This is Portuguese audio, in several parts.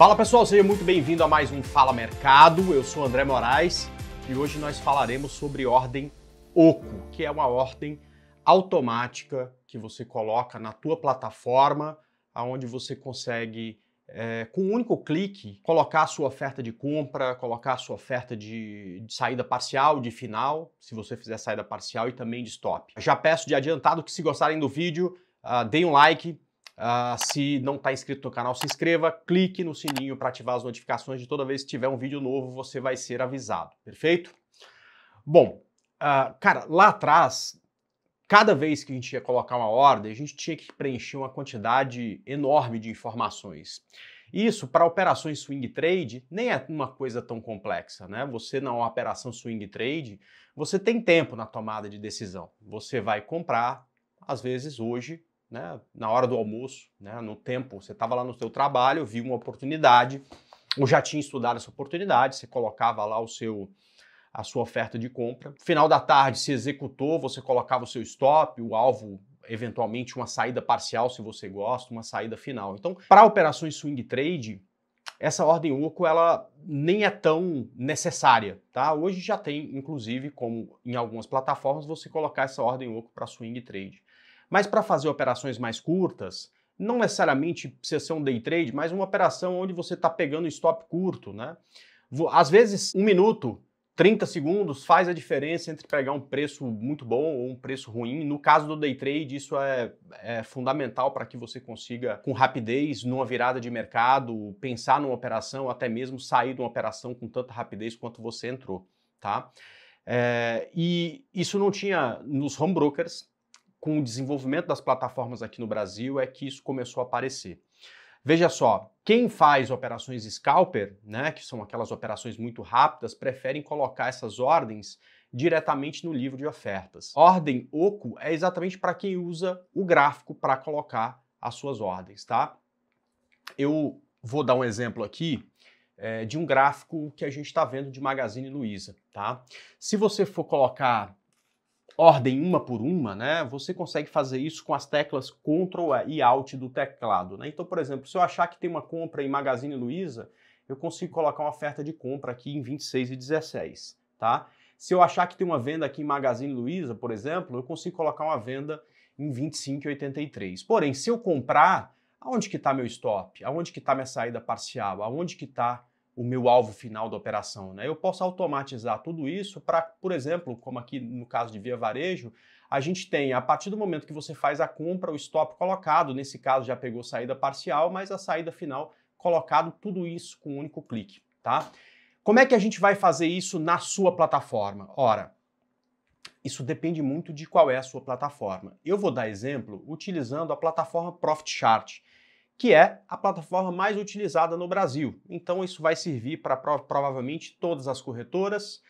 Fala pessoal, seja muito bem-vindo a mais um Fala Mercado. Eu sou André Moraes e hoje nós falaremos sobre ordem OCO, que é uma ordem automática que você coloca na tua plataforma, aonde você consegue é, com um único clique colocar a sua oferta de compra, colocar a sua oferta de, de saída parcial, de final, se você fizer saída parcial e também de stop. Já peço de adiantado que se gostarem do vídeo, uh, deem um like, Uh, se não está inscrito no canal, se inscreva, clique no sininho para ativar as notificações de toda vez que tiver um vídeo novo, você vai ser avisado, perfeito? Bom, uh, cara, lá atrás, cada vez que a gente ia colocar uma ordem, a gente tinha que preencher uma quantidade enorme de informações. Isso para operações swing trade nem é uma coisa tão complexa, né? Você na operação swing trade, você tem tempo na tomada de decisão. Você vai comprar, às vezes hoje, né, na hora do almoço, né, no tempo, você estava lá no seu trabalho, viu uma oportunidade, ou já tinha estudado essa oportunidade, você colocava lá o seu a sua oferta de compra. Final da tarde se executou, você colocava o seu stop, o alvo eventualmente uma saída parcial se você gosta, uma saída final. Então, para operações swing trade, essa ordem oco ela nem é tão necessária, tá? Hoje já tem inclusive como em algumas plataformas você colocar essa ordem oco para swing trade. Mas para fazer operações mais curtas, não necessariamente precisa day trade, mas uma operação onde você está pegando stop curto, né? Às vezes, um minuto 30 segundos faz a diferença entre pegar um preço muito bom ou um preço ruim. No caso do day trade, isso é, é fundamental para que você consiga, com rapidez, numa virada de mercado, pensar numa operação, até mesmo sair de uma operação com tanta rapidez quanto você entrou, tá? É, e isso não tinha nos home brokers, com o desenvolvimento das plataformas aqui no Brasil é que isso começou a aparecer. Veja só, quem faz operações scalper, né, que são aquelas operações muito rápidas, preferem colocar essas ordens diretamente no livro de ofertas. Ordem oco é exatamente para quem usa o gráfico para colocar as suas ordens, tá? Eu vou dar um exemplo aqui é, de um gráfico que a gente está vendo de Magazine Luiza, tá? Se você for colocar ordem uma por uma, né, você consegue fazer isso com as teclas Ctrl e Alt do teclado. Né? Então, por exemplo, se eu achar que tem uma compra em Magazine Luiza, eu consigo colocar uma oferta de compra aqui em 26 e 16, tá? Se eu achar que tem uma venda aqui em Magazine Luiza, por exemplo, eu consigo colocar uma venda em 25 e 83. Porém, se eu comprar, aonde que está meu stop? Aonde que está minha saída parcial? Aonde que está o meu alvo final da operação. Né? Eu posso automatizar tudo isso para, por exemplo, como aqui no caso de Via Varejo, a gente tem, a partir do momento que você faz a compra, o stop colocado, nesse caso já pegou saída parcial, mas a saída final colocado, tudo isso com um único clique. Tá? Como é que a gente vai fazer isso na sua plataforma? Ora, isso depende muito de qual é a sua plataforma. Eu vou dar exemplo utilizando a plataforma Profit Chart que é a plataforma mais utilizada no Brasil. Então isso vai servir para provavelmente todas as corretoras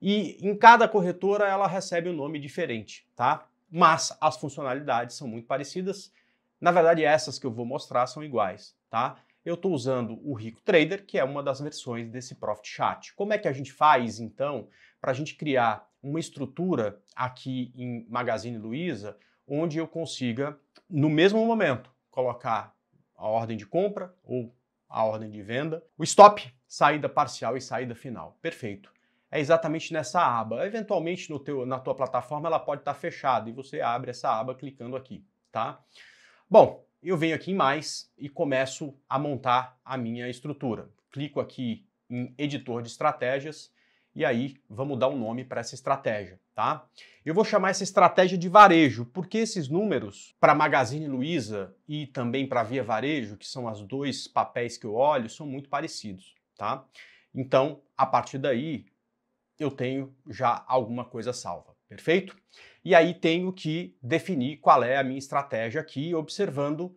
e em cada corretora ela recebe um nome diferente, tá? Mas as funcionalidades são muito parecidas. Na verdade, essas que eu vou mostrar são iguais, tá? Eu estou usando o Rico Trader, que é uma das versões desse Profit Chat. Como é que a gente faz então para a gente criar uma estrutura aqui em Magazine Luiza onde eu consiga, no mesmo momento, colocar a ordem de compra ou a ordem de venda. O stop, saída parcial e saída final. Perfeito. É exatamente nessa aba. Eventualmente no teu, na tua plataforma ela pode estar fechada e você abre essa aba clicando aqui, tá? Bom, eu venho aqui em mais e começo a montar a minha estrutura. Clico aqui em editor de estratégias e aí vamos dar um nome para essa estratégia, tá? Eu vou chamar essa estratégia de varejo, porque esses números para Magazine Luiza e também para Via Varejo, que são os dois papéis que eu olho, são muito parecidos, tá? Então, a partir daí, eu tenho já alguma coisa salva, perfeito? E aí tenho que definir qual é a minha estratégia aqui, observando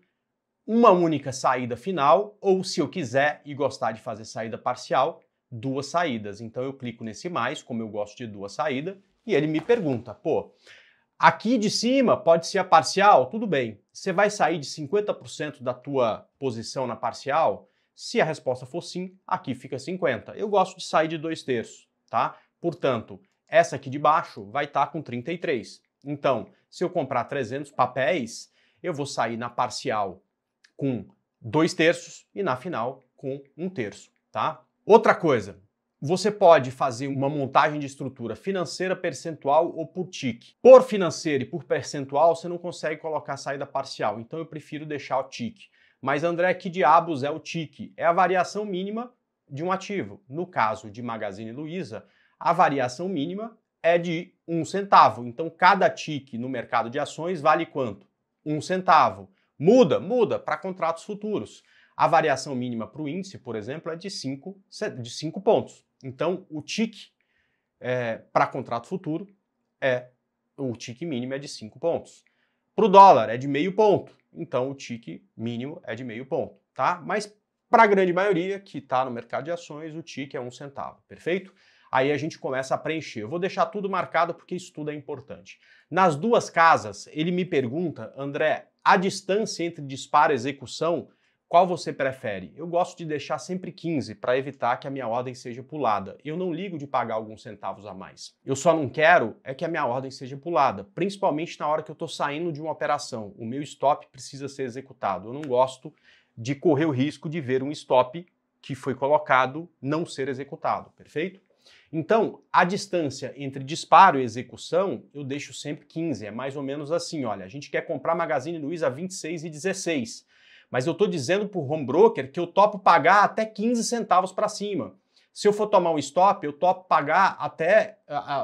uma única saída final, ou se eu quiser e gostar de fazer saída parcial, duas saídas. Então eu clico nesse mais, como eu gosto de duas saídas, e ele me pergunta, pô, aqui de cima pode ser a parcial? Tudo bem. Você vai sair de 50% da tua posição na parcial? Se a resposta for sim, aqui fica 50. Eu gosto de sair de dois terços, tá? Portanto, essa aqui de baixo vai estar tá com 33. Então, se eu comprar 300 papéis, eu vou sair na parcial com dois terços e na final com um terço, tá? Outra coisa, você pode fazer uma montagem de estrutura financeira, percentual ou por TIC. Por financeiro e por percentual, você não consegue colocar saída parcial, então eu prefiro deixar o TIC. Mas André, que diabos é o TIC? É a variação mínima de um ativo. No caso de Magazine Luiza, a variação mínima é de um centavo. Então, cada TIC no mercado de ações vale quanto? Um centavo. Muda, muda para contratos futuros. A variação mínima para o índice, por exemplo, é de 5 de cinco pontos. Então, o TIC é, para contrato futuro é o TIC mínimo é de 5 pontos. Para o dólar é de meio ponto, então o TIC mínimo é de meio ponto, tá? Mas para a grande maioria que está no mercado de ações, o TIC é um centavo, perfeito? Aí a gente começa a preencher. Eu vou deixar tudo marcado porque isso tudo é importante. Nas duas casas, ele me pergunta, André, a distância entre disparo e execução qual você prefere? Eu gosto de deixar sempre 15 para evitar que a minha ordem seja pulada. Eu não ligo de pagar alguns centavos a mais. Eu só não quero é que a minha ordem seja pulada, principalmente na hora que eu estou saindo de uma operação. O meu stop precisa ser executado. Eu não gosto de correr o risco de ver um stop que foi colocado não ser executado, perfeito? Então, a distância entre disparo e execução, eu deixo sempre 15, é mais ou menos assim, olha, a gente quer comprar Magazine Luiza 26 e 16. Mas eu estou dizendo para o home broker que eu topo pagar até 15 centavos para cima. Se eu for tomar um stop, eu topo pagar até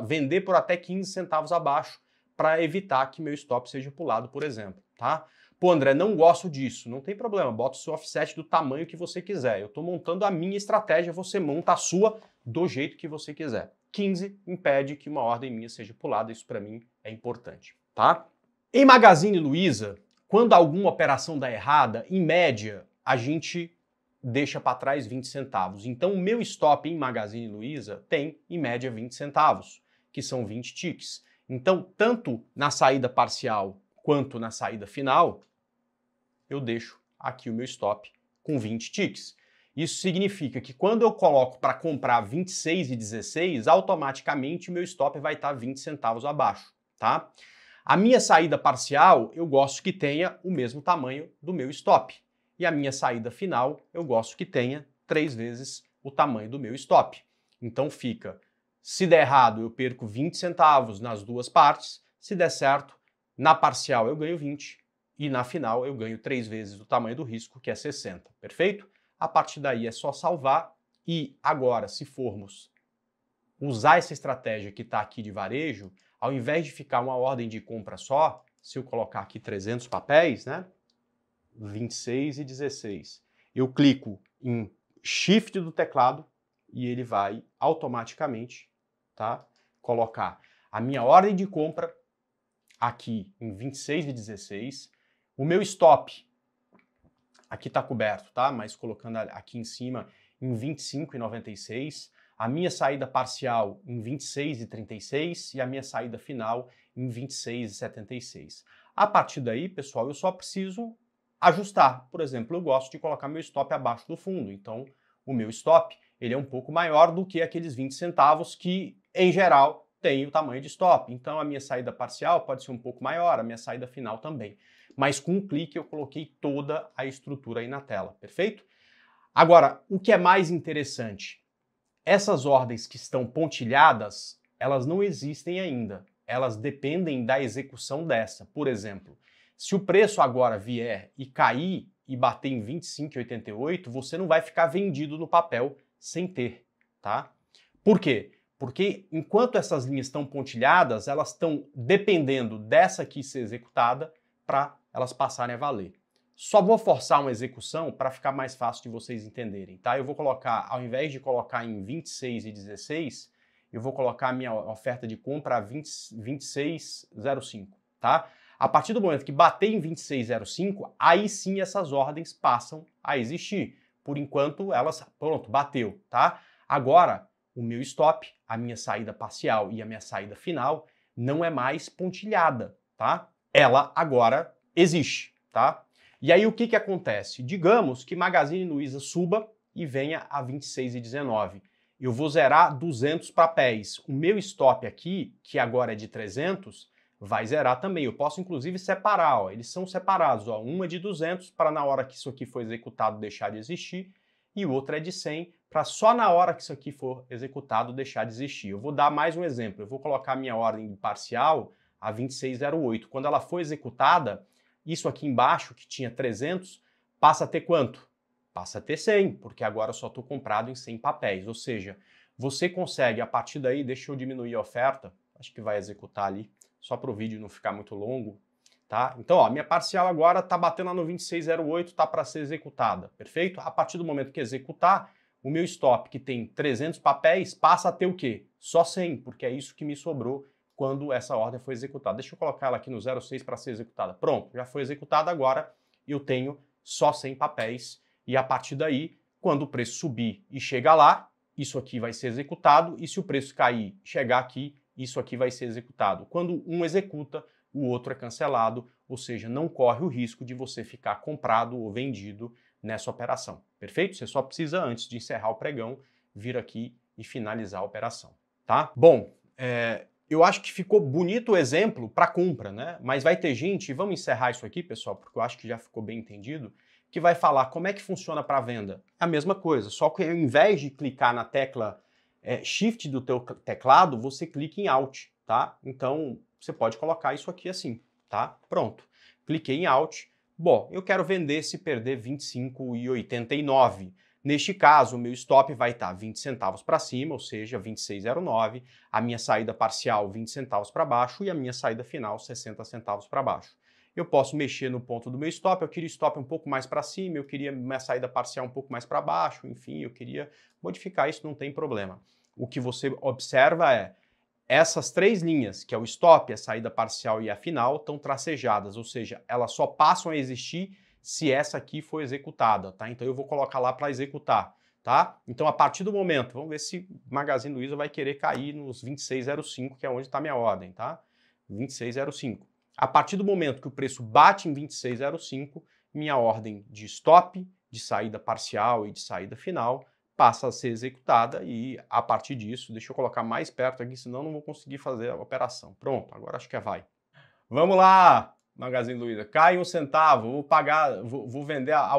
vender por até 15 centavos abaixo para evitar que meu stop seja pulado, por exemplo, tá? Pô, André, não gosto disso. Não tem problema, bota o seu offset do tamanho que você quiser. Eu estou montando a minha estratégia, você monta a sua do jeito que você quiser. 15 impede que uma ordem minha seja pulada, isso para mim é importante, tá? Em Magazine Luiza, quando alguma operação dá errada, em média, a gente deixa para trás 20 centavos. Então, o meu stop em Magazine Luiza tem, em média, 20 centavos, que são 20 ticks. Então, tanto na saída parcial quanto na saída final, eu deixo aqui o meu stop com 20 ticks. Isso significa que quando eu coloco para comprar 26 e 16, automaticamente meu stop vai estar tá 20 centavos abaixo, tá? A minha saída parcial, eu gosto que tenha o mesmo tamanho do meu stop. E a minha saída final, eu gosto que tenha três vezes o tamanho do meu stop. Então fica, se der errado, eu perco 20 centavos nas duas partes, se der certo, na parcial eu ganho 20 e na final eu ganho três vezes o tamanho do risco, que é 60, perfeito? A partir daí é só salvar e agora, se formos usar essa estratégia que está aqui de varejo, ao invés de ficar uma ordem de compra só, se eu colocar aqui 300 papéis, né? 26 e 16. Eu clico em Shift do teclado e ele vai automaticamente, tá? Colocar a minha ordem de compra aqui em 26 e 16. O meu stop aqui está coberto, tá? Mas colocando aqui em cima em 25 e 96 a minha saída parcial em 26,36 e a minha saída final em 26,76. A partir daí, pessoal, eu só preciso ajustar. Por exemplo, eu gosto de colocar meu stop abaixo do fundo, então o meu stop ele é um pouco maior do que aqueles 20 centavos que, em geral, tem o tamanho de stop. Então a minha saída parcial pode ser um pouco maior, a minha saída final também. Mas com um clique eu coloquei toda a estrutura aí na tela, perfeito? Agora, o que é mais interessante? Essas ordens que estão pontilhadas, elas não existem ainda. Elas dependem da execução dessa. Por exemplo, se o preço agora vier e cair e bater em 25,88, você não vai ficar vendido no papel sem ter, tá? Por quê? Porque enquanto essas linhas estão pontilhadas, elas estão dependendo dessa aqui ser executada para elas passarem a valer. Só vou forçar uma execução para ficar mais fácil de vocês entenderem, tá? Eu vou colocar, ao invés de colocar em 26 e 16, eu vou colocar a minha oferta de compra a 26,05, tá? A partir do momento que bater em 26,05, aí sim essas ordens passam a existir. Por enquanto, elas, pronto, bateu, tá? Agora, o meu stop, a minha saída parcial e a minha saída final não é mais pontilhada, tá? Ela agora existe, tá? E aí o que, que acontece? Digamos que Magazine Luiza suba e venha a 26,19. Eu vou zerar 200 papéis. O meu stop aqui, que agora é de 300, vai zerar também. Eu posso inclusive separar, ó. eles são separados. Ó. Uma é de 200 para na hora que isso aqui for executado deixar de existir e outra é de 100 para só na hora que isso aqui for executado deixar de existir. Eu vou dar mais um exemplo. Eu vou colocar minha ordem parcial a 2608. Quando ela for executada, isso aqui embaixo, que tinha 300, passa a ter quanto? Passa a ter 100, porque agora só estou comprado em 100 papéis. Ou seja, você consegue, a partir daí, deixa eu diminuir a oferta, acho que vai executar ali, só para o vídeo não ficar muito longo, tá? Então, a minha parcial agora está batendo lá no 2608, está para ser executada, perfeito? A partir do momento que executar, o meu stop, que tem 300 papéis, passa a ter o quê? Só 100, porque é isso que me sobrou quando essa ordem foi executada. Deixa eu colocar ela aqui no 06 para ser executada. Pronto, já foi executada agora e eu tenho só 100 papéis. E a partir daí, quando o preço subir e chegar lá, isso aqui vai ser executado. E se o preço cair e chegar aqui, isso aqui vai ser executado. Quando um executa, o outro é cancelado, ou seja, não corre o risco de você ficar comprado ou vendido nessa operação. Perfeito? Você só precisa, antes de encerrar o pregão, vir aqui e finalizar a operação. Tá? Bom, é, eu acho que ficou bonito o exemplo para compra, né? Mas vai ter gente, e vamos encerrar isso aqui, pessoal, porque eu acho que já ficou bem entendido, que vai falar como é que funciona para venda. É a mesma coisa, só que ao invés de clicar na tecla é, Shift do teu teclado, você clica em Alt, tá? Então, você pode colocar isso aqui assim, tá? Pronto. Cliquei em Alt. Bom, eu quero vender se perder 25,89. Neste caso, o meu stop vai estar 20 centavos para cima, ou seja, 26,09, a minha saída parcial 20 centavos para baixo e a minha saída final 60 centavos para baixo. Eu posso mexer no ponto do meu stop, eu queria stop um pouco mais para cima, eu queria minha saída parcial um pouco mais para baixo, enfim, eu queria modificar isso, não tem problema. O que você observa é essas três linhas, que é o stop, a saída parcial e a final, estão tracejadas, ou seja, elas só passam a existir se essa aqui for executada, tá? Então eu vou colocar lá para executar, tá? Então a partir do momento, vamos ver se Magazine Luiza vai querer cair nos 26,05, que é onde está minha ordem, tá? 26,05. A partir do momento que o preço bate em 26,05, minha ordem de stop, de saída parcial e de saída final passa a ser executada e a partir disso, deixa eu colocar mais perto aqui, senão não vou conseguir fazer a operação. Pronto, agora acho que é vai. Vamos lá! Magazine Luiza. Cai um centavo, vou pagar, vou, vou vender a, a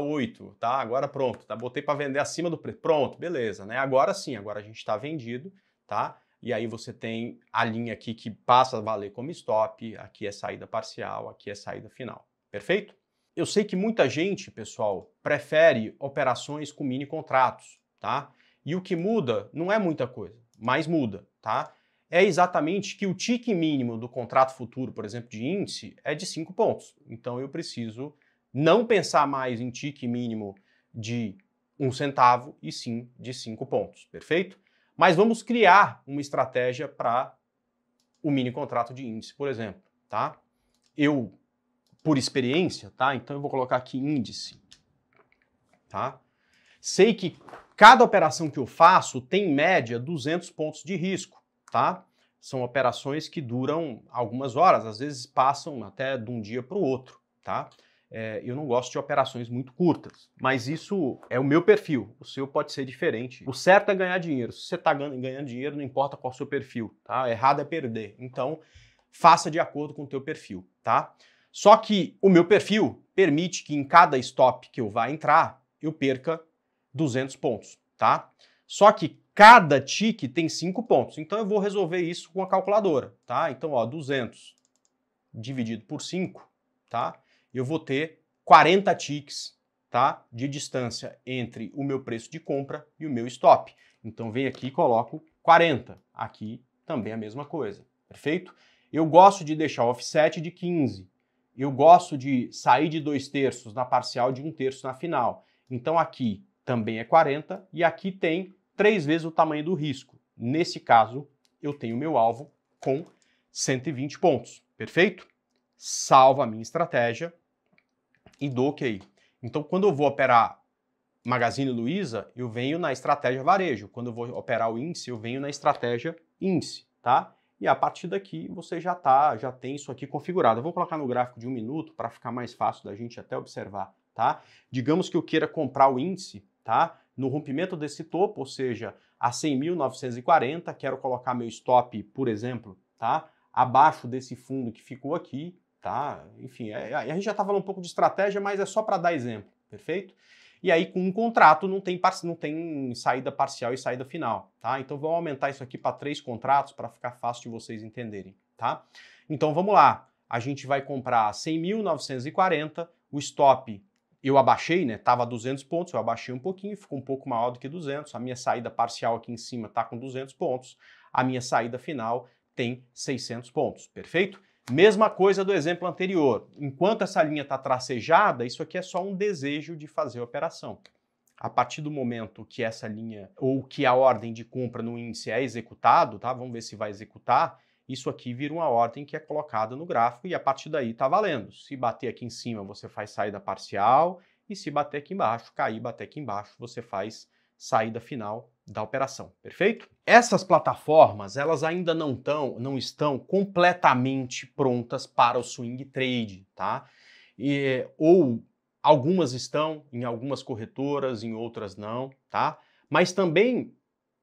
tá? Agora pronto, tá? Botei para vender acima do preço. Pronto, beleza, né? Agora sim, agora a gente está vendido, tá? E aí você tem a linha aqui que passa a valer como stop, aqui é saída parcial, aqui é saída final. Perfeito? Eu sei que muita gente, pessoal, prefere operações com mini contratos, tá? E o que muda não é muita coisa, mas muda, tá? é exatamente que o tique mínimo do contrato futuro, por exemplo, de índice, é de 5 pontos. Então eu preciso não pensar mais em tique mínimo de um centavo e sim de 5 pontos, perfeito? Mas vamos criar uma estratégia para o mini contrato de índice, por exemplo, tá? Eu, por experiência, tá? Então eu vou colocar aqui índice, tá? Sei que cada operação que eu faço tem, em média, 200 pontos de risco tá? São operações que duram algumas horas, às vezes passam até de um dia para o outro, tá? É, eu não gosto de operações muito curtas, mas isso é o meu perfil. O seu pode ser diferente. O certo é ganhar dinheiro. Se você está ganhando dinheiro, não importa qual é o seu perfil, tá? Errado é perder. Então, faça de acordo com o teu perfil, tá? Só que o meu perfil permite que em cada stop que eu vá entrar, eu perca 200 pontos, tá? Só que Cada tique tem 5 pontos. Então eu vou resolver isso com a calculadora, tá? Então, ó, 200 dividido por 5, tá? Eu vou ter 40 ticks, tá? De distância entre o meu preço de compra e o meu stop. Então vem aqui e coloco 40. Aqui também a mesma coisa, perfeito? Eu gosto de deixar o offset de 15. Eu gosto de sair de dois terços na parcial de um terço na final. Então aqui também é 40 e aqui tem três vezes o tamanho do risco. Nesse caso, eu tenho meu alvo com 120 pontos, perfeito? Salvo a minha estratégia e dou OK. Então, quando eu vou operar Magazine Luiza, eu venho na estratégia varejo. Quando eu vou operar o índice, eu venho na estratégia índice, tá? E a partir daqui você já tá, já tem isso aqui configurado. Eu vou colocar no gráfico de um minuto para ficar mais fácil da gente até observar, tá? Digamos que eu queira comprar o índice, tá? no rompimento desse topo, ou seja, a 100.940, quero colocar meu stop, por exemplo, tá? abaixo desse fundo que ficou aqui, tá? Enfim, é, é a gente já está falando um pouco de estratégia, mas é só para dar exemplo, perfeito? E aí com um contrato não tem, não tem saída parcial e saída final, tá? Então vamos aumentar isso aqui para três contratos para ficar fácil de vocês entenderem, tá? Então vamos lá, a gente vai comprar 100.940, o stop eu abaixei, né? Tava a 200 pontos, eu abaixei um pouquinho, ficou um pouco maior do que 200. A minha saída parcial aqui em cima tá com 200 pontos. A minha saída final tem 600 pontos, perfeito? Mesma coisa do exemplo anterior. Enquanto essa linha está tracejada, isso aqui é só um desejo de fazer a operação. A partir do momento que essa linha ou que a ordem de compra no índice é executado, tá? Vamos ver se vai executar isso aqui vira uma ordem que é colocada no gráfico e a partir daí está valendo. Se bater aqui em cima, você faz saída parcial, e se bater aqui embaixo, cair, bater aqui embaixo, você faz saída final da operação, perfeito? Essas plataformas, elas ainda não, tão, não estão completamente prontas para o swing trade, tá? E, ou algumas estão em algumas corretoras, em outras não, tá? Mas também,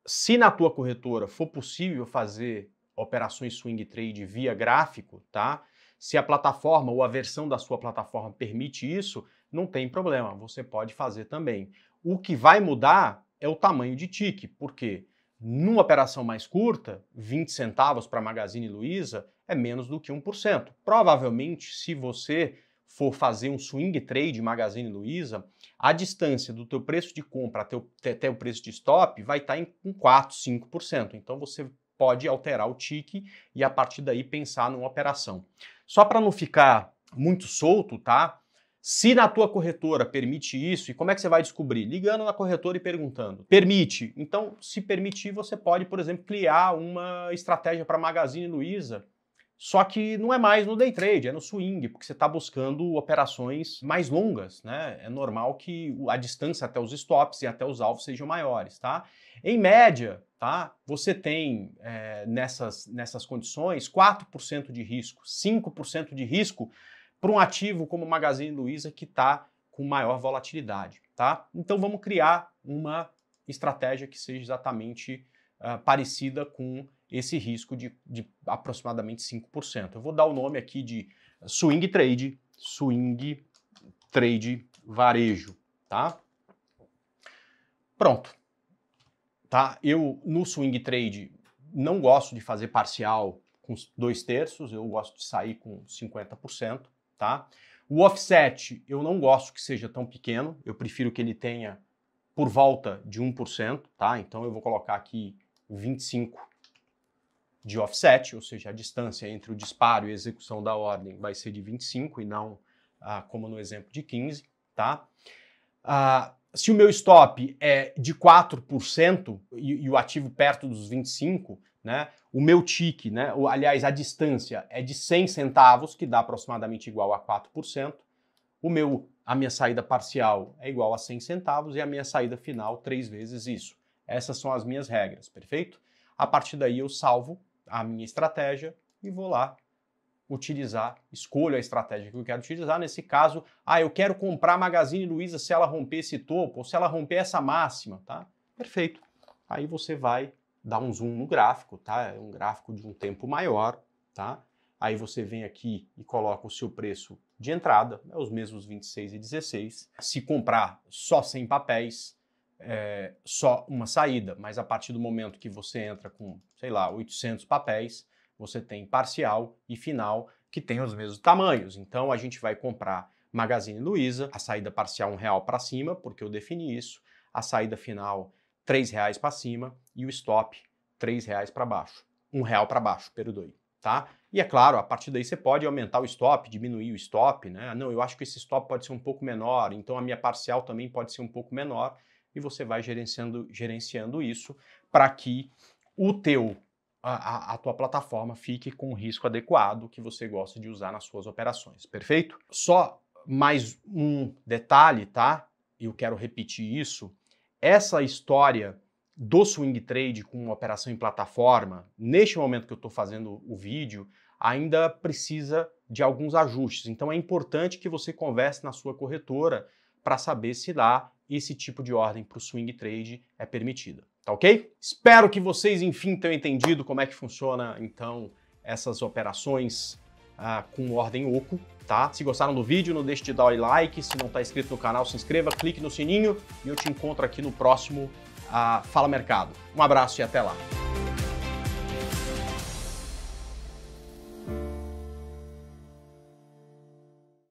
se na tua corretora for possível fazer operações swing trade via gráfico, tá? Se a plataforma ou a versão da sua plataforma permite isso, não tem problema, você pode fazer também. O que vai mudar é o tamanho de tique, porque numa operação mais curta, 20 centavos para Magazine Luiza é menos do que 1%. Provavelmente, se você for fazer um swing trade Magazine Luiza, a distância do teu preço de compra até o, até o preço de stop vai estar tá em 4, 5%. Então você pode alterar o tique e a partir daí pensar numa operação. Só para não ficar muito solto, tá? Se na tua corretora permite isso, e como é que você vai descobrir? Ligando na corretora e perguntando. Permite? Então, se permitir, você pode, por exemplo, criar uma estratégia para Magazine Luiza só que não é mais no day trade, é no swing, porque você está buscando operações mais longas, né? É normal que a distância até os stops e até os alvos sejam maiores, tá? Em média, tá? Você tem é, nessas, nessas condições 4% de risco, 5% de risco para um ativo como o Magazine Luiza que está com maior volatilidade, tá? Então vamos criar uma estratégia que seja exatamente uh, parecida com esse risco de, de aproximadamente 5%. Eu vou dar o nome aqui de eh, swing trade, swing trade varejo, tá? Pronto. Tá? Eu no swing trade não gosto de fazer parcial com dois terços, eu gosto de sair com 50%, tá? O offset eu não gosto que seja tão pequeno, eu prefiro que ele tenha por volta de 1%, tá? Então eu vou colocar aqui 25 de offset, ou seja, a distância entre o disparo e a execução da ordem vai ser de 25 e não ah, como no exemplo de 15, tá? Ah, se o meu stop é de 4% e, e o ativo perto dos 25, né? O meu tick, né? Ou, aliás, a distância é de 100 centavos, que dá aproximadamente igual a 4%. O meu, a minha saída parcial é igual a 100 centavos e a minha saída final três vezes isso. Essas são as minhas regras, perfeito? A partir daí eu salvo a minha estratégia e vou lá utilizar, escolho a estratégia que eu quero utilizar. Nesse caso, ah, eu quero comprar a Magazine Luiza se ela romper esse topo ou se ela romper essa máxima, tá? Perfeito. Aí você vai dar um zoom no gráfico, tá? É um gráfico de um tempo maior, tá? Aí você vem aqui e coloca o seu preço de entrada, né, os mesmos 26 e 16. Se comprar só sem papéis, é, só uma saída, mas a partir do momento que você entra com, sei lá, 800 papéis, você tem parcial e final que tem os mesmos tamanhos. Então a gente vai comprar Magazine Luiza, a saída parcial um real para cima, porque eu defini isso, a saída final três reais para cima e o stop três reais para baixo, um real para baixo, perdoe, tá? E é claro, a partir daí você pode aumentar o stop, diminuir o stop, né? Ah, não, eu acho que esse stop pode ser um pouco menor, então a minha parcial também pode ser um pouco menor e você vai gerenciando, gerenciando isso para que o teu a, a, tua plataforma fique com o risco adequado que você gosta de usar nas suas operações, perfeito? Só mais um detalhe, tá? Eu quero repetir isso. Essa história do swing trade com uma operação em plataforma, neste momento que eu estou fazendo o vídeo, ainda precisa de alguns ajustes. Então é importante que você converse na sua corretora para saber se dá esse tipo de ordem para o swing trade é permitida. Tá ok? Espero que vocês, enfim, tenham entendido como é que funciona, então, essas operações ah, com ordem oco, tá? Se gostaram do vídeo, não deixe de dar o like. Se não está inscrito no canal, se inscreva, clique no sininho e eu te encontro aqui no próximo ah, Fala Mercado. Um abraço e até lá.